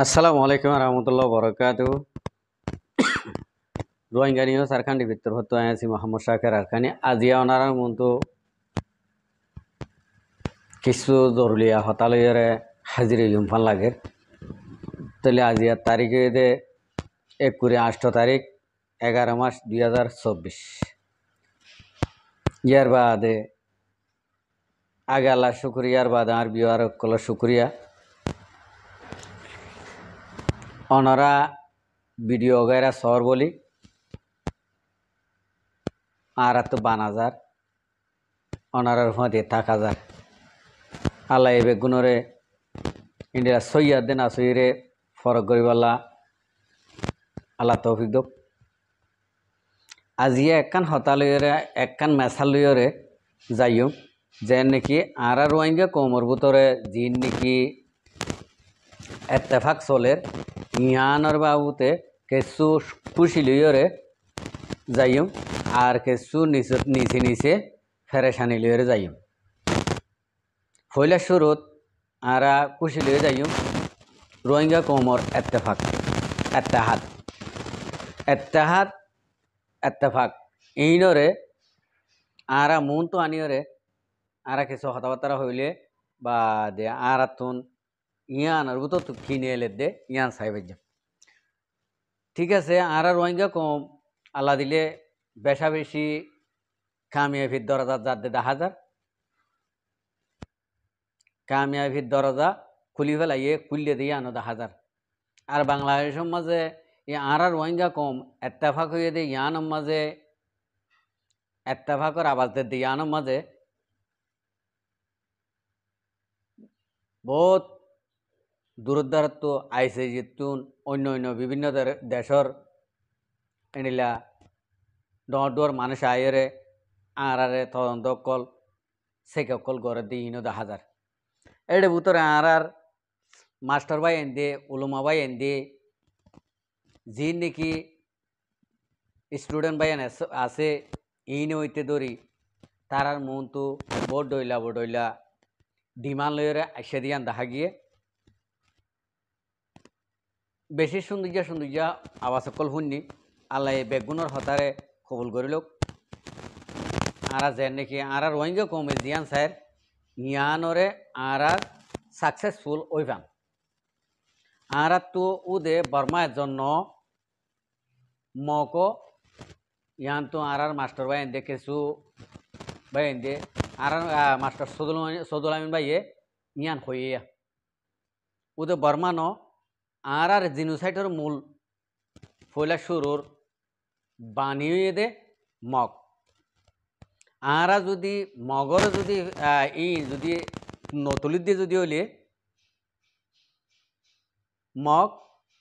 আসসালামু আলাইকুম রহমতুল্লাহ বরকাত রোহিঙ্গানি ও সারখানি ভিতর হতো আছি মোহাম্মদ শাকের আরখানি আজিয়া ওনারা মতো কিছু জরুলিয়া হতালয়রে হাজিরে জুমফান লাগে তাহলে আজিয়ার তারিখ দে এক কুড়ি আষ্ট তারিখ এগারো মাস দুই হাজার চব্বিশ ইয়ার বাদে আগে আল্লাহ শুক্রিয়ার বাদে আর বিয়ার কল শুক্রিয়া অনারা वीडियो वगैरह सौर बोली आरा तो बान হাজার অনারার মধ্যে থাক হাজার আল্লাহ এবে গুণরে ইন্ডিয়া সইয়া দেন আসইরে ফরক করিবালা আল্লাহ তৌফিক দক আজিয়া একখান হতালয়রে একখান মেসালয়রে যাইও যে নাকি আর আর রোহিঙ্গা কোমর ভিতরে জিন নাকি এত্তেফাক চলের ইয়ানর বাবুতে কেসু খুশি লইয়রে যাইম আর কেসু নিচে নিচে নিচে ফেরেশানি লইয়রে যাইম হইলা শুরুত আরা খুশি লইয়ে যাইম রোহিঙ্গা হাত এত্তেফাক এত্তাহাত এত্তাহাত এত্তেফাক ইনরে আরা মন তো আনিয়রে আরা কিছু কথাবার্তা হইলে বা দে আরাতুন ইয়ান আর তো কিনে এলে দে ইয়ান সাহেবের যা ঠিক আছে আর আর রোহিঙ্গা কম আল্লাহ দিলে বেশা বেশি কামিয়াবির দরজা যার দে হাজার কামিয়াভির দরজা খুলি ইয়ে খুললে দিয়ে আনো দা হাজার আর বাংলাদেশের মাঝে ই আর আর রোহিঙ্গা কম এত্তাফাক হয়ে দিয়ে ইয়ানোর মাঝে এত্তাফাকর আবাজ দে ইয়ানোর মাঝে বহুত দূরদ্বারত্ব আইসে জিতুন অন্য অন্য বিভিন্ন দেশর এনিলা ডর মানুষ আয়রে আঁরারে তদন্ত কল সেকল গড়ে দিয়ে ইনো দা এডে এর ভিতরে আঁরার মাস্টার ভাই এন দিয়ে উলুমা ভাই এন দিয়ে যি নাকি স্টুডেন্ট ভাই আছে ইন ওইতে ধরি তারার মন তো বড় ডইলা বড় ডইলা ডিমান্ড লইরে আসে দিয়ান দেখা গিয়ে বেশি সৌন্দর্য সৌন্দর্য আওয়াজ সকল শুননি আল্লাহ বেগুনের হতারে কবুল করিল আরা যেন নাকি আরা রোহিঙ্গা কমেডিয়ান স্যার ইয়ানরে আরা সাকসেসফুল ওইভান আরা তো উদে বর্মার জন্য মক ইয়ান তো আরার মাস্টার ভাই এন্দে কেসু ভাই এন্দে আর মাস্টার সদুল সদুল আমিন ভাইয়ে ইয়ান হইয়া উদে বর্মা ন আর আর জিনোসাইটের মূল ফয়লা শুরুর বানিয়ে দে মগ আরা যদি মগর যদি ই যদি নতুলির দিয়ে যদি হলে মগ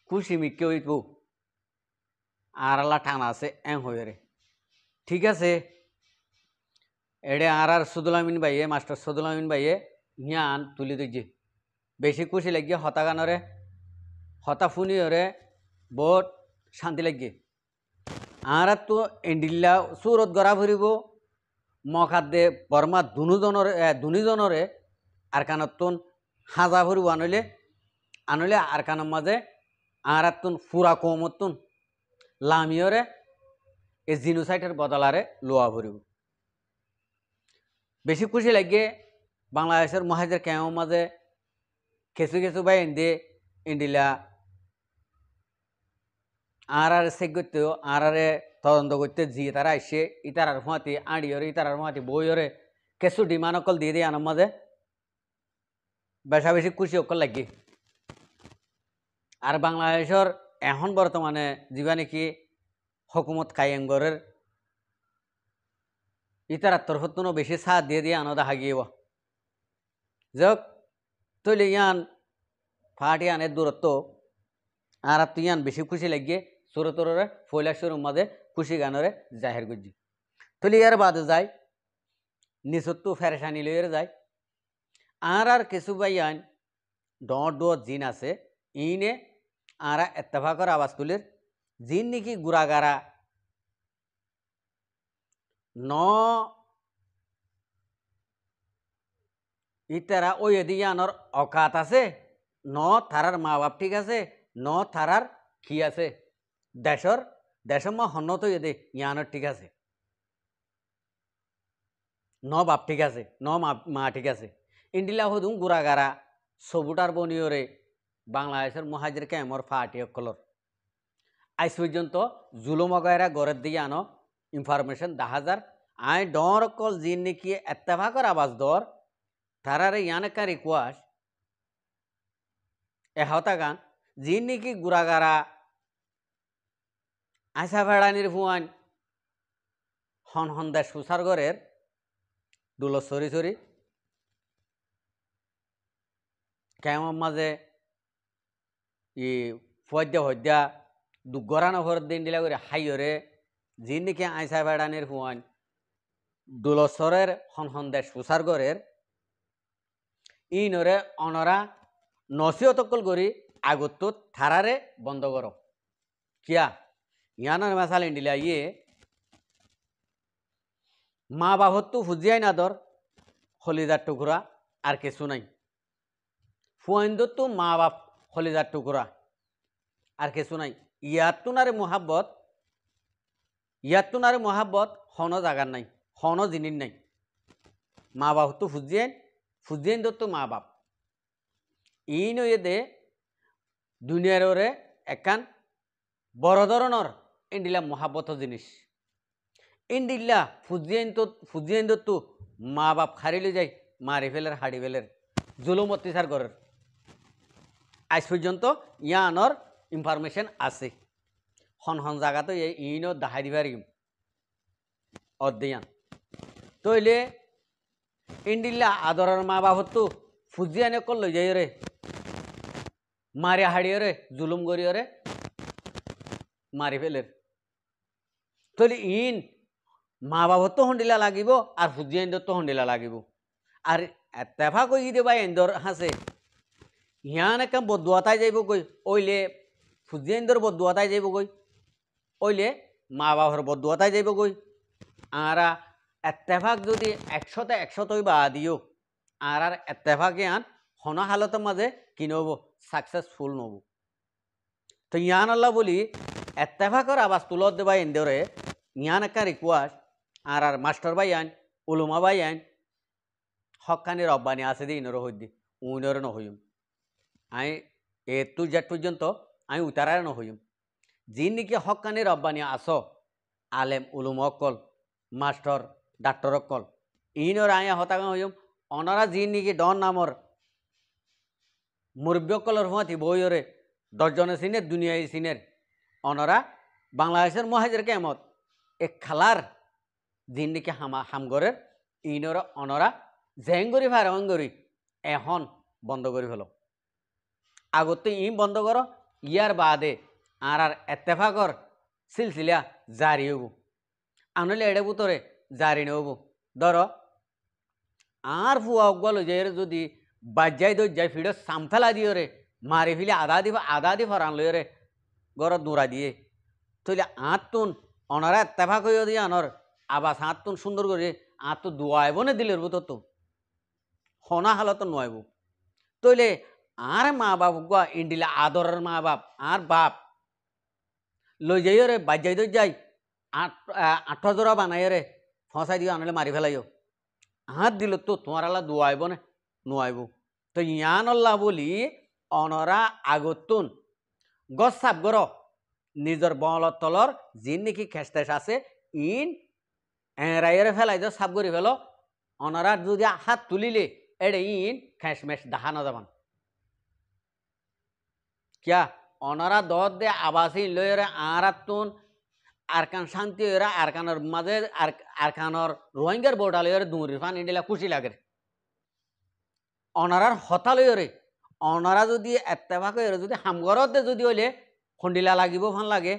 খুশি মিকে হইব আরালা টান আছে এং হয়ে ঠিক আছে এডে আর আর সদুলামিন বাইয়ে মাস্টার সদুলামিন বাইয়ে ইয়ান তুলি দিয়েছে বেশি খুশি লাগিয়ে গানরে হতা ফুনি ওরে বহুত শান্তি লাগে আঁরাত তো এন্ডিল্লা সুরত গড়া ভরিব মকাদ্দে বর্মা দুজনরে দুজনরে আর কানতন হাজা ভরিব আনলে আনলে আর কানের মাঝে আঁরাতন তুন ফুরা কমতুন লামিয়রে এই জিনোসাইটের বদলারে লোয়া ভরিব বেশি খুশি লাগে বাংলাদেশের মহাজের কেউ মাঝে খেসু খেসু বাই এন্দি ইন্ডিলা আর আর সে করতে আর আর তদন্ত করতে জি তারা আর ইতারার ফুঁয়াতি ইতার আর ফুঁয়াতি বইরে কেসু অকল দিয়ে দিয়ে আনার মাঝে বেশা বেশি খুশি অকল লাগি আর বাংলাদেশের এখন বর্তমানে যা নাকি হকুমত কায়েঙ্গরের ইতারার তরফতনও বেশি সাথ দিয়ে দিয়ে আনো দেখা গিয়েব যাক তৈলে ইয়ান ফাটি আনের দূরত্ব আর তুই ইয়ান বেশি খুশি লাগিয়ে সুরতরে ফৈলাসুর মাঝে খুশি গানরে জাহের গুজি তলি ইয়ার বাদ যায় নিচত্তু ফেরেশানি লইয়ের যায় আর আর কিছু বাই আইন ডর জিন আছে ইনে আর এত্তেফাকর আওয়াজ তুলির জিন নাকি গুড়াগারা ন ইতারা ওই আনর অকাত আছে ন থারার মা বাপ ঠিক আছে ন থারার কি আছে দেশর দেশম্মা হন্নত এদে ইয়ানোর ঠিক আছে ন বাপ ঠিক আছে ন মা ঠিক আছে ইন্ডিলা হদুম গুড়াগারা সবুটার বনিয়রে বাংলাদেশের মহাজির কেমর ফাটি অকলর আজ পর্যন্ত জুলমগায়রা গড়ের দিয়ে আনো ইনফরমেশন দা হাজার আই ডর কল জিন নাকি এত্তাভাকর আবাস দর তারারে ইয়ানকা রিকোয়াস এহতা গান জিন নাকি গুড়াগারা আশা ভেড়ানির ভুয়ান হন হন্দা সুসারগরের দুল সরি সরি কেমন মাঝে ই ফদ্যা হদ্যা দুগরান হর দিন দিলা করে হাইয়রে যি নেকি আইসা ভেড়ানির ভুয়ান দুলসরের হন হন্দা সুসারগরের ইনরে অনরা নসিহতকল করি আগত থারারে বন্ধ কর কিয়া ইয়ানার মেসালেন ডিলা ইয়ে মা বাহত্তু ফুজিয়াই নাদর খলিজার টুকরা আর কিছু নাই ফুয়েন্দত্তু মা বাপ খলিজার টুকরা আর কিছু নাই ইয়াতুনারে মোহাব্বত ইয়াতুনারে মহাব্বত হন জাগার নাই হন জিনির নাই মা বাহত্তু ফুজিয়েন ফুজিয়েন দত্ত মা বাপ ই নইয়ে দে দুনিয়ারে একান বড় ধরনের ইন্ডিল্লা মহাব্বত জিনিস ইন্ডিল্লা ফুজিয়েন্ত ফুজিয়েন্তু মা বাপ হারিলে যাই মারি ফেলের হারি ফেলের জুলুম অত্যাচার করার আজ পর্যন্ত ইয়ানর ইনফরমেশন আছে হন হন জায়গাতে ইনো দাহাই দিবার অদ্দিয়ান তইলে ইন্ডিল্লা আদরের মা বাপত্তু ফুজিয়ানে কল লই যাই রে মারে হাড়িয়ে রে জুলুম করিয়ে রে মারি ফেলের তলি ইন মা বাবত তো হন্ডিলা লাগিব আর ফুজি আইন্দর তো হন্ডিলা লাগিব আর তেফা কই দেবা এন্দর হাসে ইয়ান একদম বদুয়াতাই যাইব কই ওইলে ফুজি আইন্দর বদুয়াতাই যাইব কই ওইলে মা বাবার বদুয়াতাই যাইব কই আরা এত্তেফাক যদি একশোতে একশোতই বা দিও আর আর এত্তেফাকে আন হনা হালতের মাঝে কি নব সাকসেসফুল নব তো ইয়ান আল্লাহ বলি এত্তেফাকর আবাস তুলত দেবা এন্দরে ইয়ানাকারে কুয়াশ আর আর মাস্টার বাই আইন উলুমা বাই আইন হকানি রব্বানি আছে দি ইনর হইদি উইনর নহইম আই এ টু জেড পর্যন্ত আমি উতারার নহইম যি নেকি হকানি রব্বানি আস আলেম উলুম অকল মাস্টর ডাক্তর অকল ইনর আয়া হতাকা হইম অনরা যি নেকি ডন নামর মুরব্বকলর হুঁয়াতি বইরে দশজনে সিনের দুনিয়ায় সিনের অনরা বাংলাদেশের মহাজের কেমত এক খালার জিন্দিকে হামা হামগরের ইনর অনরা জেঙ্গরি ভাই রঙ্গরি এখন বন্ধ করি হলো আগতে ই বন্ধ কর ইয়ার বাদে আর আর এত্তেফাকর সিলসিলা জারি হবু আনলে এড়ে বুতরে জারি নেব ধর আর ফুয়া গল যে যদি বাজ্যাই দজ্জাই ফিডো সামথালা দিও রে মারি ফিলে আদা দিব আদা দি ফরান লই রে গর দূরা দিয়ে তইলে আঁত অনারা তেভা কইও দিয়ে অনর আবাস হাত তো সুন্দর করে আত তো দোয়াইব না দিলের বুত তো হনা হালত নয়ব তইলে আর মা বাপ গা ইন্ডিলে আদরের মা বাপ আর বাপ লই যাই রে বাদ যাই যাই আট আঠ জোড়া বানাই রে ফসাই দিও আনলে মারি ফেলাই হাত দিল তো তোমার আলা দোয়াইব না নোয়াইব তো ইয়ান অল্লাহ বলি অনরা আগতুন গছ সাপ গড় নিজের বহলত তলর জিন নাকি খেসতেস আছে ইন এরাইরে ফেলাই দিও সাপ করি ফেলো অনারা যদি হাত তুলিলে এড়ে ইন দেখা না যাবান কিয়া অনারা দর দে আবাসী লয়ের আর কান শান্তি আর কানের মাঝে কানের রোহিঙ্গার বোর্ডাল এর দুঁড়ি ফান ইন্ডিলা খুশি লাগে অনারার হতালয়রে অনারা যদি এত্তেভাগ যদি হামগরতে যদি হইলে খণ্ডিলা লাগিব ভাল লাগে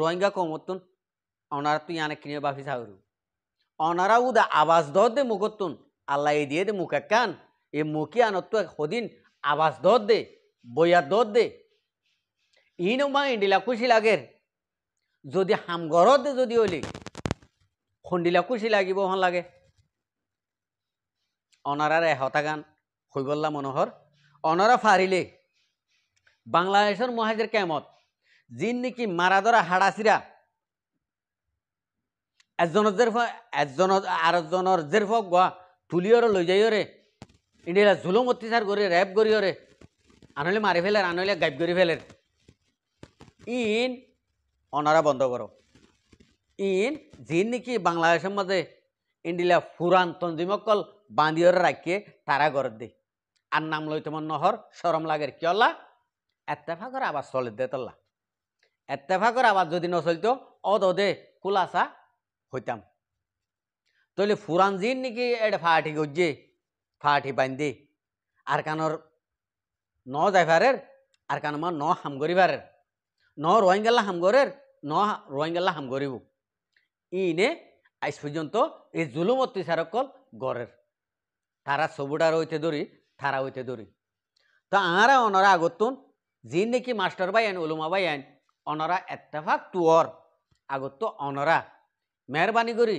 রোহিঙ্গা কমতুন অনারা তুই আনে কিনে বাফি সাউরু অনারা উদা আবাস দহ দে মুখতুন আল্লাহ এই দিয়ে দে মুখাকান এ মুখি আনতো সদিন আবাস দহ দে বইয়া দহ দে ইন মা ইন্ডিলা খুশি লাগে যদি হামঘরত দে যদি অলি খণ্ডিলা খুশি লাগিব ভাল লাগে অনারার এহতা গান হৈবল্লা মনোহর অনারা ফারিলে বাংলাদেশের মহাজের কেমত যিন নাকি মারা ধরা হাড়াছিরা একজনের জেরফ একজন আরেকজনের জেরফ গা তুলিয়রে লই রে ইন্ডিয়া জুলুম অত্যাচার করি রে আনলে মারি ফেলে আনলে গাইব করে ফেলে ইন অনারা বন্ধ করো ইন যিন নাকি বাংলাদেশের মাঝে ইন্ডিলা ফুরান তঞ্জিমকল বান্দিয়রে রাখিয়ে তারা গড় দে আর নাম লই তোমার নহর সরম লাগের কিয়লা এত্তেফাকর আবার চলে দে তল্লা এত্তেফাকর আবার যদি নচলিত অদ অদে কুলাসা হইতাম তাহলে ফুরানজির নাকি এটা ফাটি গজ্জে ফাটি বান্ধি আর কানর ন যাইভারের আর কান মা ন হাম করিবারের ন রোহিঙ্গাল্লা হাম করের ন রোহিঙ্গাল্লা হাম করিব ইনে আজ পর্যন্ত এই জুলুম অত্যাচারকল গড়ের তারা সবুটা রইতে ধরি তারা হইতে ধরি তো আঁরা অনরা আগতুন নাকি মাস্টার বাইয়ান ওলুমা বাইয়ান অনরা এত্তেফাক তুয়র আগত অনরা মেহরবানি করি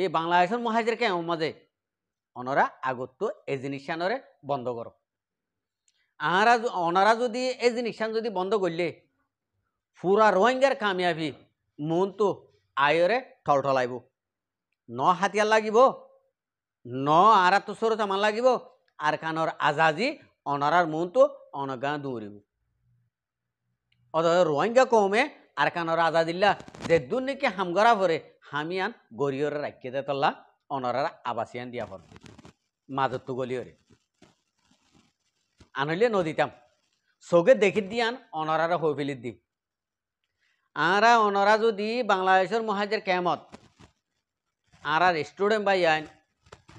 এই বাংলাদেশের মহাজের কে মাঝে অনরা আগত এই জিনিসানরে বন্ধ কর আহারা অনারা যদি এ জিনিসান যদি বন্ধ করলে পুরা রোহিঙ্গার কামিয়াবি মনটো আয়রে ঠলঠলাইব ন হাতিয়ার লাগিব ন আরাত্তর তামান লাগিব আর কানর আজাজি অনারার মনটো অনগা দৌড়িব অথচ রোহিঙ্গা কমে আর কান রাজা দিল্লা যে দুর্নীতি হামগরা ভরে হামিয়ান গরিয়রে রাখিয়ে দে তল্লা অনরার আবাসিয়ান দিয়া ভর মাজত তু গলিয়রে আনলে নদীতাম সৌকে দেখি দিয়ান অনরার হয়ে ফেলি দি আরা অনরা যদি বাংলাদেশের মহাজের কেমত আরা রেস্টুরেন্ট বাই আইন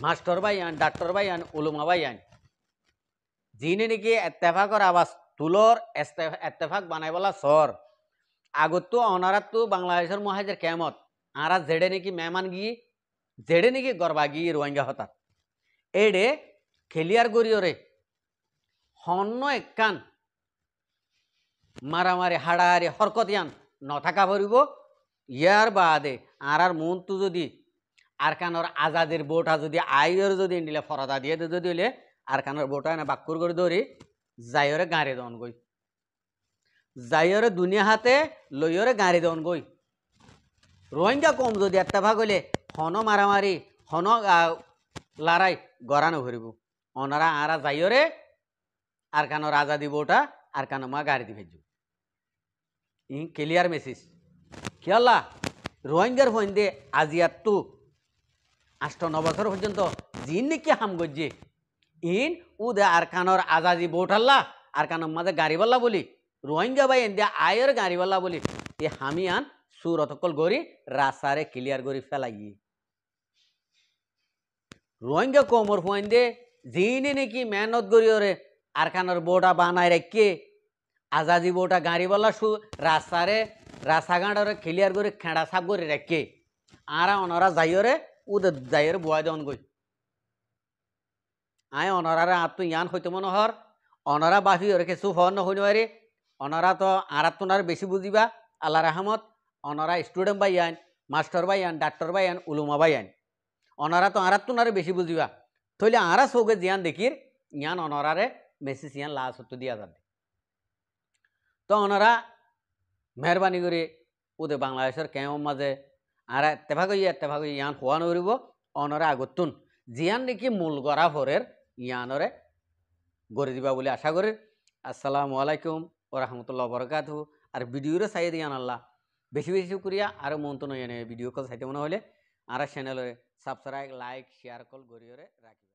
মাস্টর বাই আন ডাক্তার বাই আন উলুমা বাই আইন যিনি নাকি এত্তেফাকর আবাস তুলর এত্তেফাক বানাই বলা সর আগতো অনারাত তো বাংলাদেশের মহাজের কেমত আরা জেডে নাকি মেহমান গিয়ে জেডে নাকি গরবা গিয়ে রোহিঙ্গা হতার এডে খেলিয়ার গরিয়রে হন্য একান মারামারি হাড়াহারি হরকত ইয়ান নথাকা ভরিব ইয়ার বাদে আরার মনটো যদি আরকানোর আজাদের বোটা যদি আইয়ের যদি নিলে ফরাদা দিয়ে যদি দিলে আরকানোর বোটা এনে বাক্কুর করে ধরি যাইরে গাঁরে দন গই যাইরে দুনিয়া হাতে লইরে গাঁরে দন গই রোহিঙ্গা কম যদি একটা ভাগ হইলে হন মারামারি হন লড়াই গড়ানো ঘুরিব অনারা আরা যাইরে আর কেন রাজা দিব ওটা আর কেন মা গাড়ি দিবে যু ই ক্লিয়ার মেসেজ কি আল্লাহ রোহিঙ্গার ফোন দিয়ে আজি আর তু আষ্ট ন বছর পর্যন্ত যিনি কি হাম গজ্জে ইন উদে আরকানোর আজাজি বোটাল্লা আরকানোর মাঝে গাড়িবাল্লা বলি রোহিঙ্গা বাই ইন্ডিয়া আয়ের গাড়িবাল্লা বলি এ হামিয়ান সুরতকল গড়ি রাসারে ক্লিয়ার গড়ি ফেলাই রোহিঙ্গা কোমর ফুয়েন দে যিনি নাকি মেহনত গড়ি ওরে আরকানোর বৌটা বানায় রেখে আজাদি বৌটা গাড়িবাল্লা সু রাস্তারে রাস্তাঘাটরে ক্লিয়ার করে খেঁড়া সাপ করে রেখে আরা অনরা ওরে উদে যাই বয় দেন গই আয় অনরারে আত্ম ইয়ান হইতে মনোহর অনরা বাহি ওরে কিছু হন নহইনবারে অনরা তো আরাত্মনার বেশি বুঝিবা আল্লাহ রাহমত অনরা স্টুডেন্ট বা ইয়ান মাস্টার বা ইয়ান ডাক্তার বা ইয়ান উলুমা বা ইয়ান অনরা তো আরাত্মনারে বেশি বুঝিবা থইলে আরা সৌগে জিয়ান দেখির ইয়ান অনরারে মেসি সিয়ান লাশ হতো দিয়া যাবে তো অনরা মেহরবানি করে ওদের বাংলাদেশের কেমন মাঝে আর তেভাগ ইয়ার তেভাগ ইয়ান খোয়া নরিব অনরা আগতুন জিয়ান নাকি মূল গড়া ভরের জ্ঞানরে গড়ে দিবা বলে আশা করি আসসালামু আলাইকুম ও রহমতুল্লাহ বরকাত আর ভিডিওরে চাই দিয়ান আল্লাহ বেশি বেশি করিয়া আর মন তো নয় ভিডিও কল চাইতে মনে হলে আর চ্যানেলরে সাবস্ক্রাইব লাইক শেয়ার কল গড়িয়ে রাখি